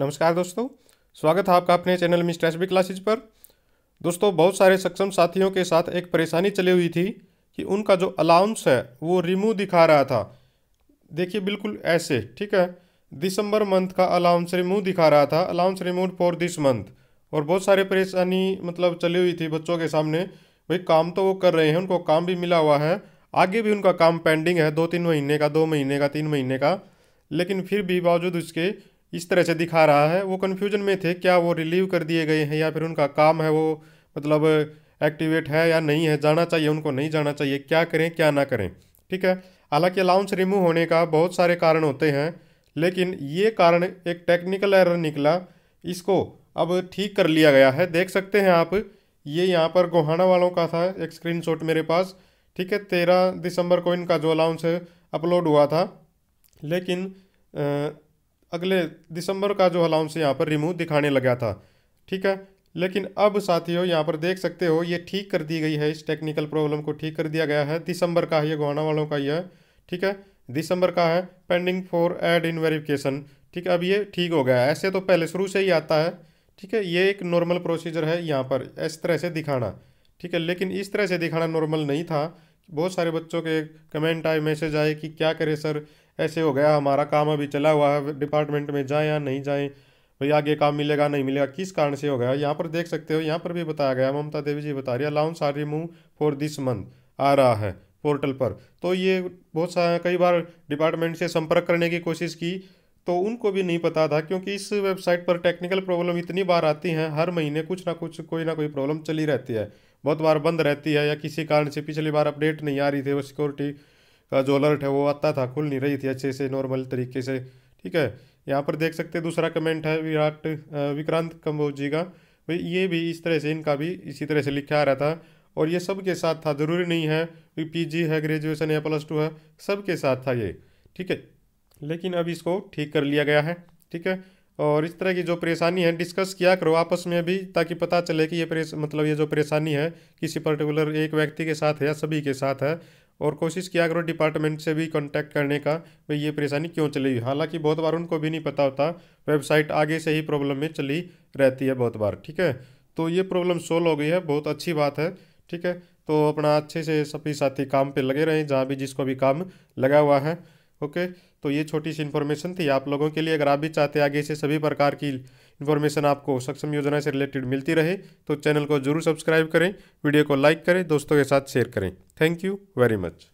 नमस्कार दोस्तों स्वागत है आपका अपने चैनल मिस्टर एस क्लासेज पर दोस्तों बहुत सारे सक्षम साथियों के साथ एक परेशानी चली हुई थी कि उनका जो अलाउंस है वो रिमूव दिखा रहा था देखिए बिल्कुल ऐसे ठीक है दिसंबर मंथ का अलाउंस रिमूव दिखा रहा था allowance remove for this month और बहुत सारे परेशानी मतलब चली हुई थी बच्चों के सामने भाई काम तो वो कर रहे हैं उनको काम भी मिला हुआ है आगे भी उनका काम पेंडिंग है दो तीन महीने का दो महीने का तीन महीने का लेकिन फिर भी बावजूद उसके इस तरह से दिखा रहा है वो कन्फ्यूजन में थे क्या वो रिलीव कर दिए गए हैं या फिर उनका काम है वो मतलब एक्टिवेट है या नहीं है जाना चाहिए उनको नहीं जाना चाहिए क्या करें क्या ना करें ठीक है हालांकि अलाउंस रिमूव होने का बहुत सारे कारण होते हैं लेकिन ये कारण एक टेक्निकल एरर निकला इसको अब ठीक कर लिया गया है देख सकते हैं आप ये यहाँ पर गोहाना वालों का था एक स्क्रीन मेरे पास ठीक है तेरह दिसंबर को इनका जो अलाउंस अपलोड हुआ था लेकिन आ, अगले दिसंबर का जो अलाउंस यहाँ पर रिमूव दिखाने लगा था ठीक है लेकिन अब साथियों यहाँ पर देख सकते हो ये ठीक कर दी गई है इस टेक्निकल प्रॉब्लम को ठीक कर दिया गया है दिसंबर का है ये गोहाना वालों का ही है ठीक है दिसंबर का है pending for admin verification ठीक है अब ये ठीक हो गया है ऐसे तो पहले शुरू से ही आता है ठीक है ये एक नॉर्मल प्रोसीजर है यहाँ पर इस तरह से दिखाना ठीक है लेकिन इस तरह से दिखाना नॉर्मल नहीं था बहुत सारे बच्चों के कमेंट आए मैसेज आए कि क्या करें सर ऐसे हो गया हमारा काम अभी चला हुआ है डिपार्टमेंट में जाएँ या नहीं जाएँ भाई आगे काम मिलेगा नहीं मिलेगा किस कारण से हो गया यहाँ पर देख सकते हो यहाँ पर भी बताया गया ममता देवी जी बता रही है allowance are remove for this month आ रहा है पोर्टल पर तो ये बहुत सारे कई बार डिपार्टमेंट से संपर्क करने की कोशिश की तो उनको भी नहीं पता था क्योंकि इस वेबसाइट पर टेक्निकल प्रॉब्लम इतनी बार आती हैं हर महीने कुछ ना कुछ कोई ना कोई प्रॉब्लम चली रहती है बहुत बार बंद रहती है या किसी कारण से पिछली बार अपडेट नहीं आ रही थी वो सिक्योरिटी का जो अलर्ट है वो आता था खुल नहीं रही थी अच्छे से नॉर्मल तरीके से ठीक है यहाँ पर देख सकते हैं दूसरा कमेंट है विराट विक्रांत कम्बोज जी का भाई ये भी इस तरह से इनका भी इसी तरह से लिखा आ रहा था और ये सब के साथ था ज़रूरी नहीं है कि जी है ग्रेजुएशन है प्लस टू है सब के साथ था ये ठीक है लेकिन अब इसको ठीक कर लिया गया है ठीक है और इस तरह की जो परेशानी है डिस्कस किया करो आपस में भी ताकि पता चले कि ये मतलब ये जो परेशानी है किसी पर्टिकुलर एक व्यक्ति के साथ है या सभी के साथ है और कोशिश किया करो डिपार्टमेंट से भी कांटेक्ट करने का भाई ये परेशानी क्यों चली हुई हालांकि बहुत बार उनको भी नहीं पता होता वेबसाइट आगे से ही प्रॉब्लम में चली रहती है बहुत बार ठीक है तो ये प्रॉब्लम सोल्व हो गई है बहुत अच्छी बात है ठीक है तो अपना अच्छे से सभी साथी काम पे लगे रहें जहाँ भी जिसको भी काम लगा हुआ है ओके तो ये छोटी सी इन्फॉर्मेशन थी आप लोगों के लिए अगर आप भी चाहते हैं आगे से सभी प्रकार की इन्फॉर्मेशन आपको सक्षम योजना से रिलेटेड मिलती रहे तो चैनल को जरूर सब्सक्राइब करें वीडियो को लाइक करें दोस्तों के साथ शेयर करें थैंक यू वेरी मच